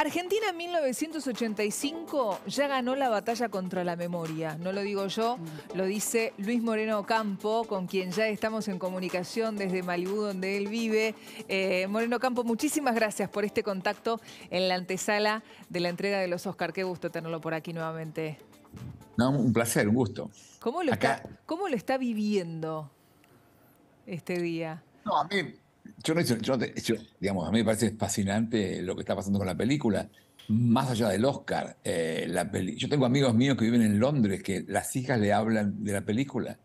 Argentina en 1985 ya ganó la batalla contra la memoria. No lo digo yo, lo dice Luis Moreno Campo, con quien ya estamos en comunicación desde Malibú, donde él vive. Eh, Moreno Campo, muchísimas gracias por este contacto en la antesala de la entrega de los Oscar. Qué gusto tenerlo por aquí nuevamente. un placer, un gusto. ¿Cómo lo, ¿cómo lo está viviendo este día? No, a mí yo no, digamos, a mí me parece fascinante lo que está pasando con la película, más allá del Oscar. Eh, la yo tengo amigos míos que viven en Londres que las hijas le hablan de la película.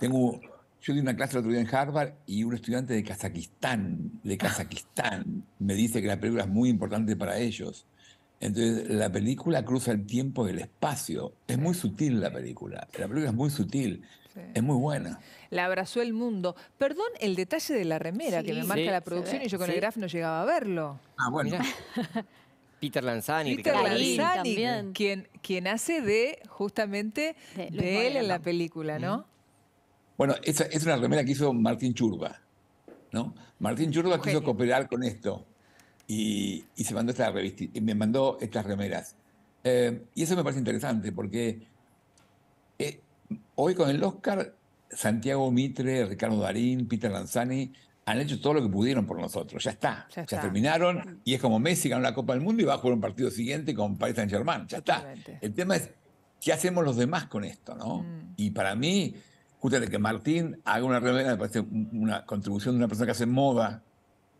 tengo, yo di una clase el otro día en Harvard y un estudiante de Kazajistán, de Kazajistán, me dice que la película es muy importante para ellos. Entonces, la película cruza el tiempo y el espacio. Es muy sutil la película. La película es muy sutil. Es muy buena. La abrazó el mundo. Perdón el detalle de la remera que me marca la producción y yo con el graf no llegaba a verlo. Ah, bueno. Peter Lanzani. Peter Lanzani, quien, quien, hace de, justamente, de, él en la película, ¿no? Bueno, esa es una remera que hizo Martín Churba, ¿no? Martín Churba quiso cooperar con esto y, se mandó esta y me mandó estas remeras. Eh, y eso me parece interesante porque eh, hoy con el Oscar, Santiago Mitre, Ricardo Darín, Peter Lanzani han hecho todo lo que pudieron por nosotros. Ya está. Ya, terminaron. Y es como Messi ganó la Copa del Mundo y va a jugar un partido siguiente con Paris Saint Germain. Ya está. El tema es, ¿qué hacemos los demás con esto? ¿no? Mm. Y para mí, justamente que Martín haga una remera, una contribución de una persona que hace moda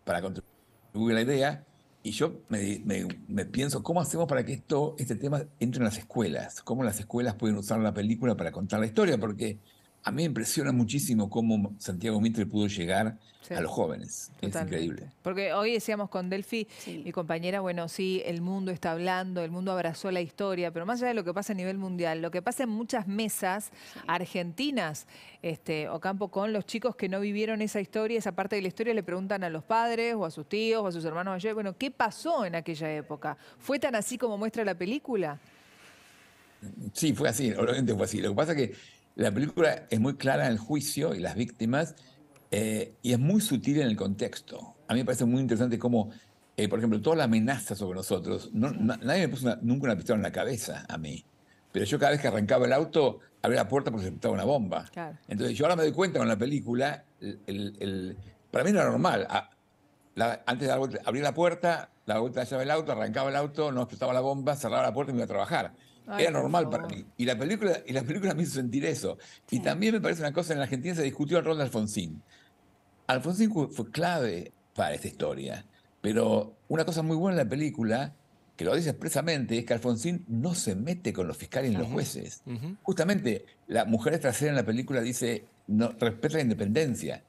para contribuir a la idea. Y yo me, pienso, ¿cómo hacemos para que esto, este tema entre en las escuelas? ¿Cómo las escuelas pueden usar la película para contar la historia? Porque a mí me impresiona muchísimo cómo Santiago Mitre pudo llegar a los jóvenes. Es increíble. Porque hoy decíamos con Delphi, mi compañera, bueno, sí, el mundo está hablando, el mundo abrazó la historia, pero más allá de lo que pasa a nivel mundial, lo que pasa en muchas mesas argentinas, este, campo con los chicos que no vivieron esa historia, esa parte de la historia, le preguntan a los padres o a sus tíos o a sus hermanos ayer, bueno, ¿qué pasó en aquella época? ¿Fue tan así como muestra la película? Sí, fue así, obviamente fue así. Lo que pasa es que la película es muy clara en el juicio y las víctimas eh, y es muy sutil en el contexto. A mí me parece muy interesante cómo, eh, por ejemplo, toda la amenaza sobre nosotros, nadie me puso nunca una pistola en la cabeza a mí, pero yo cada vez que arrancaba el auto abría la puerta porque se estaba una bomba. Entonces yo ahora me doy cuenta con la película, para mí era normal. antes de abrir abría la puerta, la vuelta auto, arrancaba el auto, no explotaba la bomba, cerraba la puerta y me iba a trabajar era normal para mí. Y la, película, y la película me hizo sentir eso. Y también me parece una cosa, en la Argentina se discutió el rol de Alfonsín. Alfonsín fue clave para esta historia, pero una cosa muy buena en la película, que lo dice expresamente, es que Alfonsín no se mete con los fiscales ni los jueces. Justamente, la mujer trasera en la película dice, no, respeta la independencia.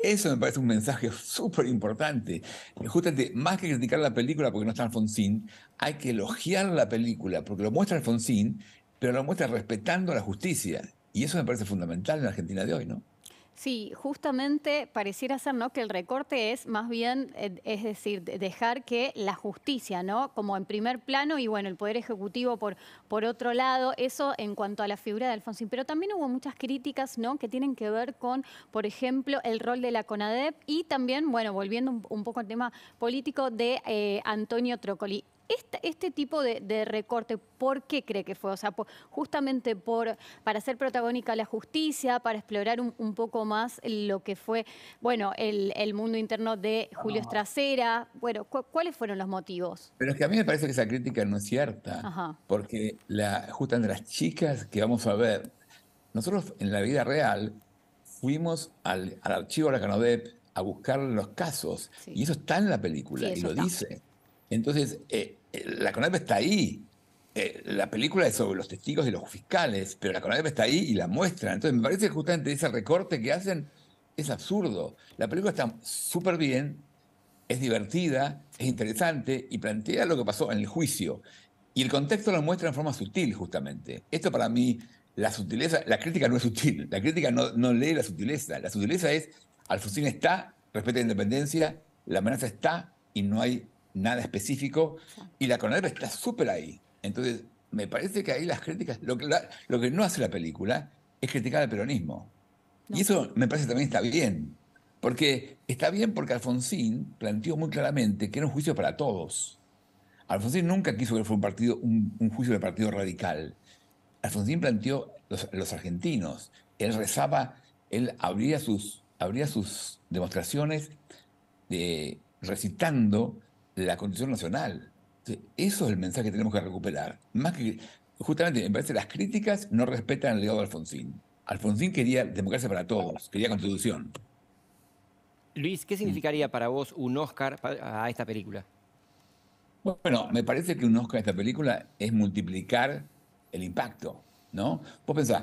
Eso me parece un mensaje súper importante. Justamente, más que criticar la película porque no está Alfonsín, hay que elogiar la película porque lo muestra Alfonsín, pero lo muestra respetando la justicia. Y eso me parece fundamental en la Argentina de hoy, ¿no? Sí, justamente pareciera ser que el recorte es más bien, eh, es decir, dejar que la justicia, ¿no? Como en primer plano y bueno, el Poder Ejecutivo por, por otro lado, eso en cuanto a la figura de Alfonsín. Pero también hubo muchas críticas, ¿no? Que tienen que ver con, por ejemplo, el rol de la CONADEP y también, bueno, volviendo un, poco al tema político de eh, Antonio Trocoli. Este, tipo de, recorte, ¿por qué cree que fue? O sea, justamente por, para ser protagónica la justicia, para explorar un, poco más lo que fue, bueno, el, mundo interno de Julio Estracera. Bueno, ¿cuáles fueron los motivos? Pero es que a mí me parece que esa crítica no es cierta, porque la, justamente las chicas que vamos a ver, nosotros en la vida real fuimos al, archivo de la Canodep a buscar los casos, y eso está en la película, y lo dice. Entonces, eh, eh, la CONADEP está ahí. Eh, la película es sobre los testigos y los fiscales, pero la CONADEP está ahí y la muestra. Entonces me parece que justamente ese recorte que hacen es absurdo. La película está súper bien, es divertida, es interesante y plantea lo que pasó en el juicio. Y el contexto lo muestra en forma sutil, justamente. Esto para mí, la sutileza, la crítica no es sutil, la crítica no, no lee la sutileza. La sutileza es, Alfonsín está, respeta la independencia, la amenaza está y no hay nada específico, y la coronera está súper ahí. Entonces, me parece que ahí las críticas, lo que, lo que no hace la película es criticar al peronismo. Y eso me parece también está bien, porque está bien porque Alfonsín planteó muy claramente que era un juicio para todos. Alfonsín nunca quiso que fuera un, partido, un, juicio de partido radical. Alfonsín planteó los, argentinos. Él rezaba, él abría sus, abría sus demostraciones de, eh, recitando la Constitución Nacional. eso es el mensaje que tenemos que recuperar. Más que, justamente, me parece las críticas no respetan el legado de Alfonsín. Alfonsín quería democracia para todos, quería constitución. Luis, ¿qué significaría para vos un Oscar a esta película? Bueno, me parece que un Oscar a esta película es multiplicar el impacto, ¿no? Vos pensás,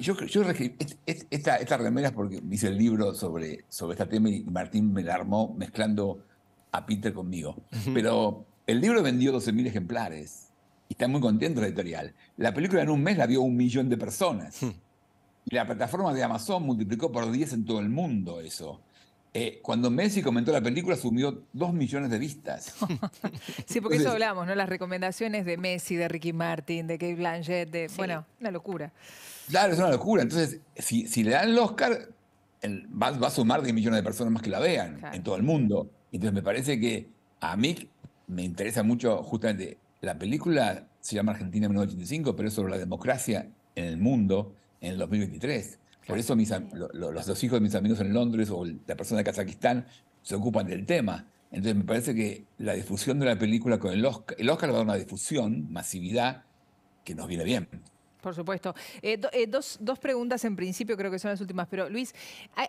yo, yo esta, estas remera porque hice el libro sobre, sobre este tema y Martín me la armó mezclando a Peter conmigo. Pero el libro vendió 12.000 ejemplares y está muy contento la editorial. La película en un mes la vio un millón de personas. Hmm. Y la plataforma de Amazon multiplicó por 10 en todo el mundo eso. Eh, cuando Messi comentó la película, sumió 2 millones de vistas. sí, porque eso hablamos, ¿no? Las recomendaciones de Messi, de Ricky Martin, de Kate Blanchett, de. Bueno, una locura. Claro, es una locura. Entonces, si, le dan el Oscar, va, a sumar 10 millones de personas más que la vean en todo el mundo. Entonces me parece que a mí me interesa mucho justamente la película, se llama Argentina 1985, pero es sobre la democracia en el mundo en el 2023. Por eso los, dos hijos de mis amigos en Londres o la persona de Kazajistán se ocupan del tema. Entonces me parece que la difusión de la película con el Oscar, el Oscar va a dar una difusión, masividad, que nos viene bien. Por supuesto. Eh, eh, dos, preguntas en principio, creo que son las últimas, pero Luis,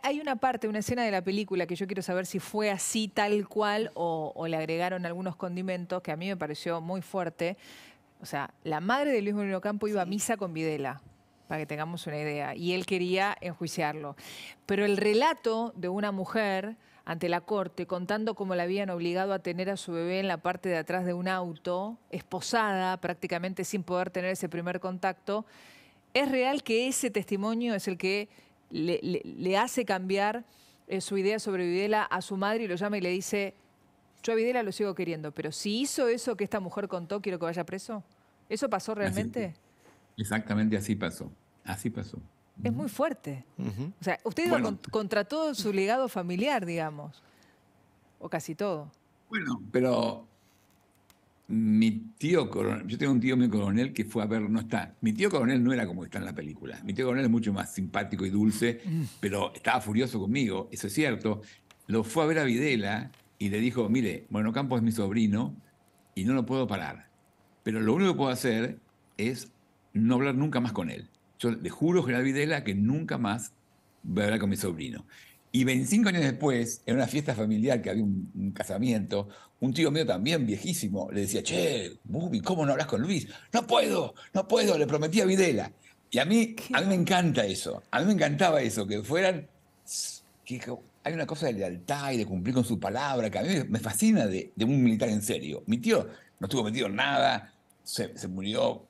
hay, una parte, una escena de la película que yo quiero saber si fue así tal cual o, le agregaron algunos condimentos que a mí me pareció muy fuerte. O sea, la madre de Luis Moreno Campo iba a misa con Videla para que tengamos una idea, y él quería enjuiciarlo. Pero el relato de una mujer ante la corte contando cómo la habían obligado a tener a su bebé en la parte de atrás de un auto, esposada prácticamente sin poder tener ese primer contacto. ¿Es real que ese testimonio es el que le, hace cambiar eh, su idea sobre Videla a su madre y lo llama y le dice, yo a Videla lo sigo queriendo, pero si hizo eso que esta mujer contó, quiero que vaya preso? ¿Eso pasó realmente? exactamente así pasó, así pasó es muy fuerte. O sea, usted iba contra todo su legado familiar, digamos, o casi todo. Bueno, pero mi tío coronel, yo tengo un tío mi coronel que fue a ver, no está, mi tío coronel no era como está en la película, mi tío coronel es mucho más simpático y dulce, pero estaba furioso conmigo, eso es cierto, lo fue a ver a Videla y le dijo, mire, bueno, Campos es mi sobrino y no lo puedo parar, pero lo único que puedo hacer es no hablar nunca más con él. Yo le juro, General Videla, que nunca más voy a hablar con mi sobrino. Y 25 años después, en una fiesta familiar que había un, casamiento, un tío mío también viejísimo le decía, che, Bubi, ¿cómo no hablas con Luis? No puedo, no puedo, le prometí a Videla. Y a mí, a mí me encanta eso, a mí me encantaba eso, que fueran, que hay una cosa de lealtad y de cumplir con su palabra, que a mí me fascina de, un militar en serio. Mi tío no estuvo metido en nada, se, murió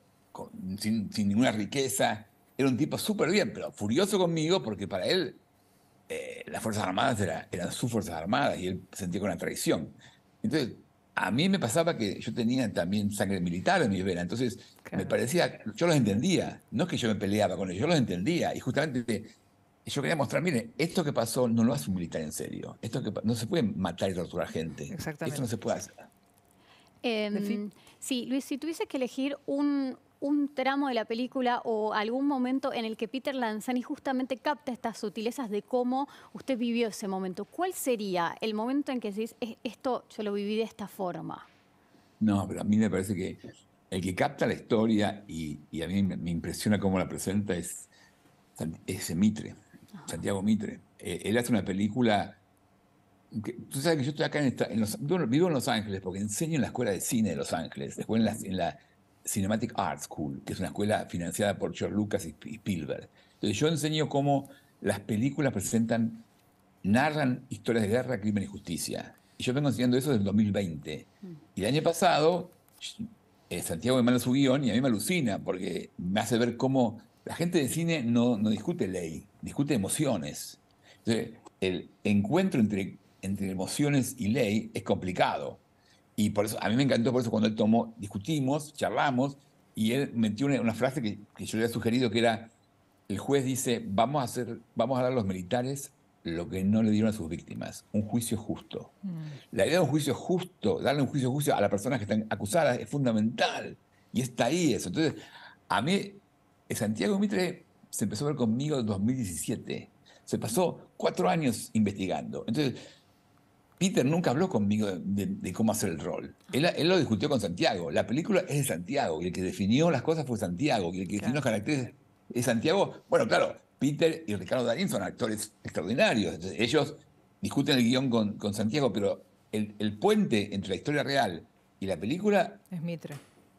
sin ninguna riqueza, era un tipo súper bien, pero furioso conmigo porque para él eh, las Fuerzas Armadas era, eran sus Fuerzas Armadas y él sentía con la traición. Entonces, a mí me pasaba que yo tenía también sangre militar en mi vena, entonces me parecía, yo los entendía, no es que yo me peleaba con ellos, yo los entendía y justamente yo quería mostrar, mire, esto que pasó no lo hace un militar en serio, esto que no se puede matar y torturar gente, Exactamente. esto no se puede hacer. Em, sí, Luis, si tuviese que elegir un, un tramo de la película o algún momento en el que Peter Lanzani justamente capta estas sutilezas de cómo usted vivió ese momento. ¿Cuál sería el momento en que se esto yo lo viví de esta forma? No, pero a mí me parece que el que capta la historia y, a mí me, impresiona cómo la presenta es, ese Mitre, Santiago Mitre. Eh, él hace una película... tú sabes que yo estoy acá en, los, vivo en Los Ángeles porque enseño en la escuela de cine de Los Ángeles, después en la Cinematic Art School, que es una escuela financiada por George Lucas y Spielberg. Entonces yo enseño cómo las películas presentan, narran historias de guerra, crimen y justicia. Y yo vengo enseñando eso desde el 2020. Mm. Y el año pasado, eh, Santiago me manda su guión y a mí me alucina, porque me hace ver cómo la gente de cine no, discute ley, discute emociones. Entonces, el encuentro entre, entre emociones y ley es complicado. Y por eso, a mí me encantó por eso cuando él tomó, discutimos, charlamos, y él metió una, frase que, que, yo le había sugerido, que era, el juez dice, vamos a, hacer, vamos a dar a los militares lo que no le dieron a sus víctimas, un juicio justo. Mm. La idea de un juicio justo, darle un juicio justo a las personas que están acusadas, es fundamental. Y está ahí eso. Entonces, a mí, Santiago Mitre se empezó a ver conmigo en 2017. Se pasó cuatro años investigando. Entonces, Peter nunca habló conmigo de, cómo hacer el rol. Él, lo discutió con Santiago. La película es de Santiago y el que definió las cosas fue Santiago y el que definió los caracteres es Santiago. Bueno, claro, Peter y Ricardo Darín son actores extraordinarios. ellos discuten el guión con, Santiago, pero el, el, puente entre la historia real y la película es Mitre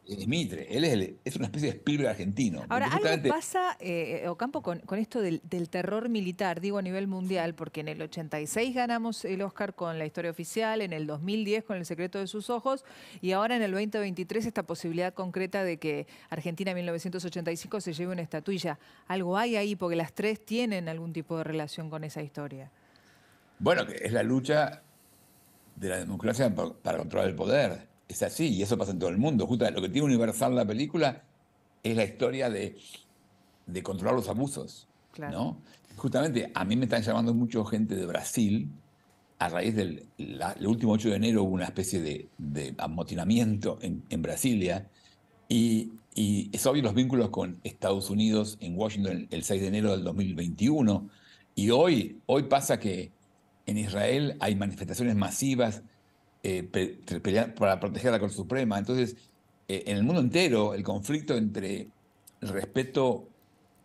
es Mitre, él es, es una especie de espíritu argentino. Ahora, algo pasa, eh, Ocampo, con, esto del, terror militar, digo a nivel mundial, porque en el 86 ganamos el Oscar con La Historia Oficial, en el 2010 con El Secreto de sus Ojos, y ahora en el 2023 esta posibilidad concreta de que Argentina 1985 se lleve una estatuilla. Algo hay ahí, porque las tres tienen algún tipo de relación con esa historia. Bueno, que es la lucha de la democracia para controlar el poder es así, y eso pasa en todo el mundo. lo que tiene universal la película es la historia de, de controlar los abusos. ¿no? Justamente a mí me están llamando mucho gente de Brasil. A raíz del último 8 de enero hubo una especie de, amotinamiento en, Brasilia. Y, y, es obvio los vínculos con Estados Unidos en Washington el 6 de enero del 2021. Y hoy, hoy pasa que en Israel hay manifestaciones masivas eh, para proteger a la Corte Suprema. Entonces, eh, en el mundo entero, el conflicto entre el respeto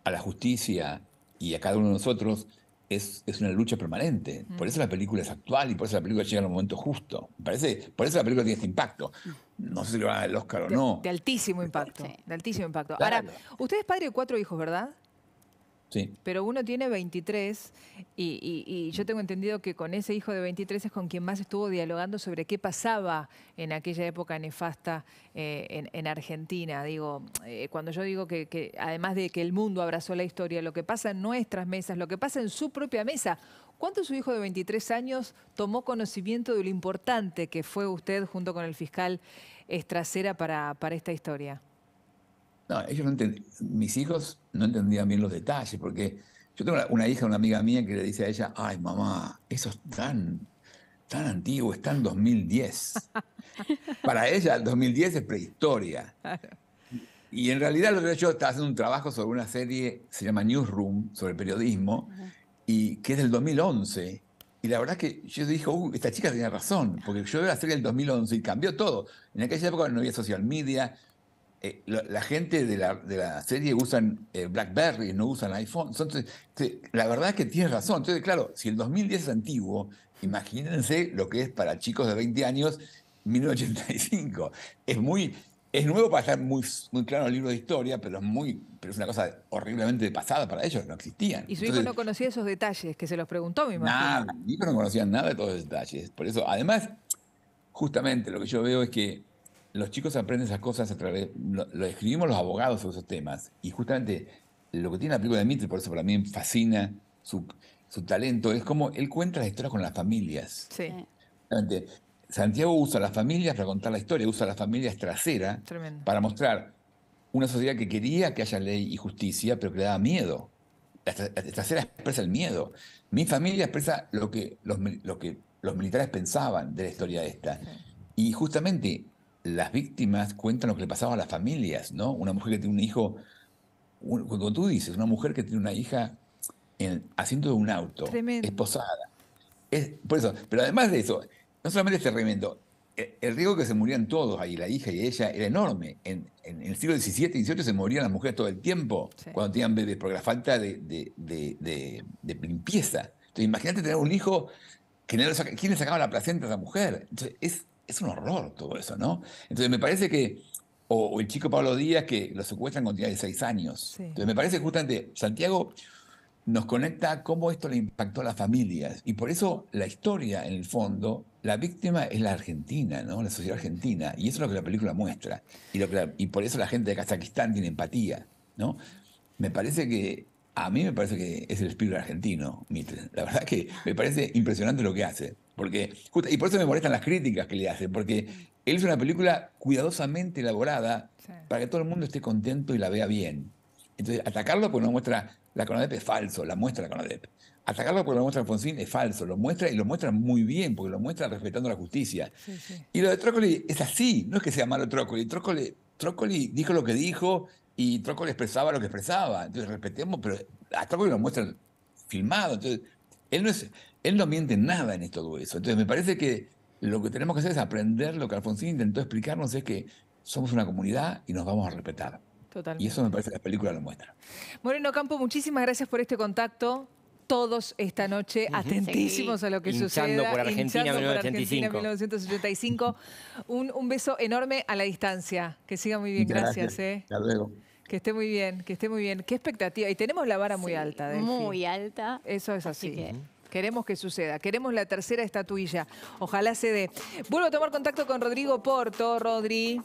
a la justicia y a cada uno de nosotros es, es una lucha permanente. Mm. Por eso la película es actual y por eso la película llega en un momento justo. parece, por eso la película tiene este impacto. Mm. No sé si le va a dar el Oscar o no. De altísimo impacto, de altísimo impacto. Ahora, usted es padre de cuatro hijos, ¿verdad? Pero uno tiene 23 y, yo mm. tengo entendido que con ese hijo de 23 es con quien más estuvo dialogando sobre qué pasaba en aquella época nefasta eh, en, Argentina. Digo, eh, cuando yo digo que, además de que el mundo abrazó la historia, lo que pasa en nuestras mesas, lo que pasa en su propia mesa, ¿Cuánto su hijo de 23 años tomó conocimiento de lo importante que fue usted junto con el fiscal Estracera para esta historia? No, ellos no mis hijos no entendían bien los detalles, porque yo tengo una hija, una amiga mía, que le dice a ella, ay mamá, eso es tan, antiguo, está en 2010. Para ella el 2010 es prehistoria. Y en realidad lo que yo estaba haciendo un trabajo sobre una serie, se llama Newsroom, sobre periodismo, y que es del 2011. Y la verdad es que yo dije, uh, esta chica tenía razón, porque yo veo la serie del 2011 y cambió todo. En aquella época no había social media, eh, la, gente de la, serie usan eh, BlackBerry, no usan iPhone. Entonces, la verdad es que tienes razón. Entonces, claro, si el 2010 es antiguo, imagínense lo que es para chicos de 20 años 1985. Es muy... Es nuevo para estar muy, claro en el libro de historia, pero es, muy, pero es una cosa horriblemente pasada para ellos, no existían. Y su hijo no conocía esos detalles, que se los preguntó, mi mamá, Nada, mi hijo no conocía nada de todos esos detalles. Por eso, además, justamente lo que yo veo es que los chicos aprenden esas cosas a través, lo, escribimos los abogados sobre esos temas, y justamente lo que tiene la película de Mitre, por eso para mí fascina su, su talento, es como él cuenta las historias con las familias. Sí. Santiago usa las familias para contar la historia, usa las familias traseras para mostrar una sociedad que quería que haya ley y justicia, pero que le daba miedo. La, trasera expresa el miedo. Mi familia expresa lo que los, lo que los militares pensaban de la historia esta. Y justamente las víctimas cuentan lo que le pasaba a las familias, ¿no? Una mujer que tiene un hijo, como tú dices, una mujer que tiene una hija en de un auto, esposada. Es, por eso, pero además de eso, no solamente es tremendo, el, riesgo que se murieran todos ahí, la hija y ella, era enorme. En, el siglo XVII y XVIII se morían las mujeres todo el tiempo cuando tenían bebés, por la falta de, de, limpieza. Entonces, imagínate tener un hijo que ¿quién le sacaba la placenta a esa mujer? Entonces, es es un horror todo eso, ¿no? Entonces me parece que, o, el chico Pablo Díaz, que lo secuestran con tiene de seis años. Entonces me parece justamente, Santiago nos conecta cómo esto le impactó a las familias. Y por eso la historia, en el fondo, la víctima es la Argentina, ¿no? La sociedad argentina. Y eso es lo que la película muestra. Y, lo y por eso la gente de Kazajistán tiene empatía, ¿no? Me parece que a mí me parece que es el espíritu argentino, Mitre. La verdad que me parece impresionante lo que hace. Porque, y por eso me molestan las críticas que le hacen, porque él es una película cuidadosamente elaborada para que todo el mundo esté contento y la vea bien. Entonces, atacarlo porque no muestra la CONADEP es falso, la muestra la CONADEP. Atacarlo porque lo muestra Alfonsín es falso, lo muestra y lo muestra muy bien, porque lo muestra respetando la justicia. Y lo de Trócoli es así, no es que sea malo Trócoli. Trócoli, Trócoli dijo lo que dijo y le expresaba lo que expresaba. Entonces respetemos, pero a Trócoli lo muestran filmado. Entonces, él no, es, él no miente nada en todo eso. Entonces, me parece que lo que tenemos que hacer es aprender lo que Alfonsín intentó explicarnos: es que somos una comunidad y nos vamos a respetar. Totalmente. Y eso me parece que la película lo muestra. Moreno Campo, muchísimas gracias por este contacto todos esta noche atentísimos a lo que suceda. por Argentina, Por Argentina 1985. Un, beso enorme a la distancia. Que siga muy bien, gracias. eh. Hasta luego. Que esté muy bien, que esté muy bien. Qué expectativa. Y tenemos la vara muy alta. Muy alta. Eso es así. Queremos que suceda. Queremos la tercera estatuilla. Ojalá se dé. Vuelvo a tomar contacto con Rodrigo Porto. Rodri.